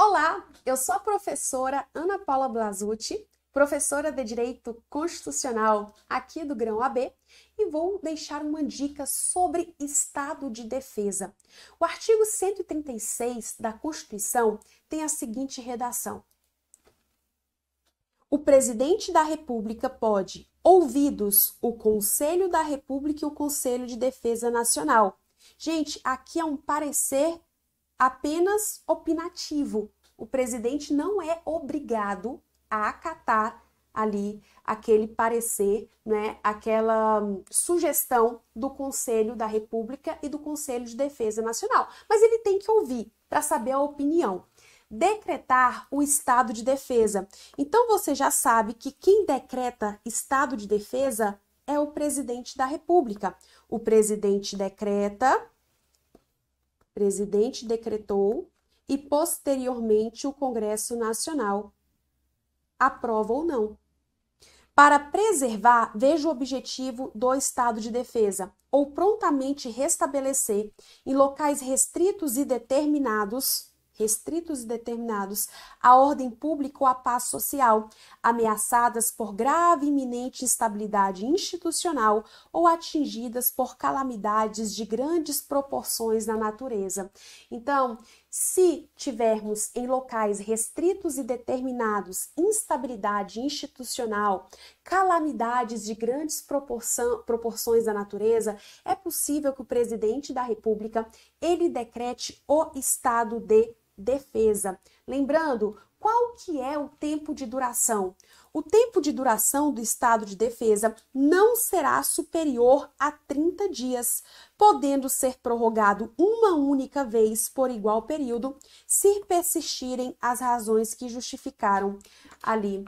Olá, eu sou a professora Ana Paula Blasucci, professora de Direito Constitucional aqui do Grão AB, e vou deixar uma dica sobre estado de defesa. O artigo 136 da Constituição tem a seguinte redação: O presidente da República pode, ouvidos o Conselho da República e o Conselho de Defesa Nacional. Gente, aqui é um parecer apenas opinativo o presidente não é obrigado a acatar ali aquele parecer, né, aquela hum, sugestão do Conselho da República e do Conselho de Defesa Nacional. Mas ele tem que ouvir para saber a opinião. Decretar o estado de defesa. Então você já sabe que quem decreta estado de defesa é o presidente da República. O presidente decreta, presidente decretou e, posteriormente, o Congresso Nacional aprova ou não. Para preservar, veja o objetivo do estado de defesa, ou prontamente restabelecer, em locais restritos e determinados, restritos e determinados à ordem pública ou à paz social, ameaçadas por grave e iminente instabilidade institucional ou atingidas por calamidades de grandes proporções na natureza. Então, se tivermos em locais restritos e determinados instabilidade institucional, calamidades de grandes proporções da natureza, é possível que o presidente da República ele decrete o estado de defesa. Lembrando, qual que é o tempo de duração? O tempo de duração do estado de defesa não será superior a 30 dias, podendo ser prorrogado uma única vez por igual período, se persistirem as razões que justificaram ali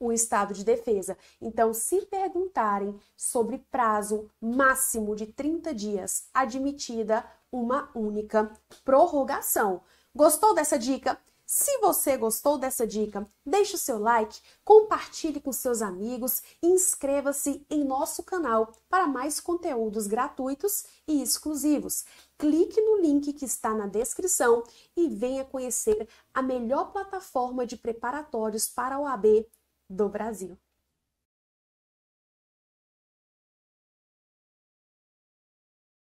o estado de defesa. Então, se perguntarem sobre prazo máximo de 30 dias, admitida uma única prorrogação. Gostou dessa dica? Se você gostou dessa dica, deixe o seu like, compartilhe com seus amigos e inscreva-se em nosso canal para mais conteúdos gratuitos e exclusivos. Clique no link que está na descrição e venha conhecer a melhor plataforma de preparatórios para a OAB do Brasil.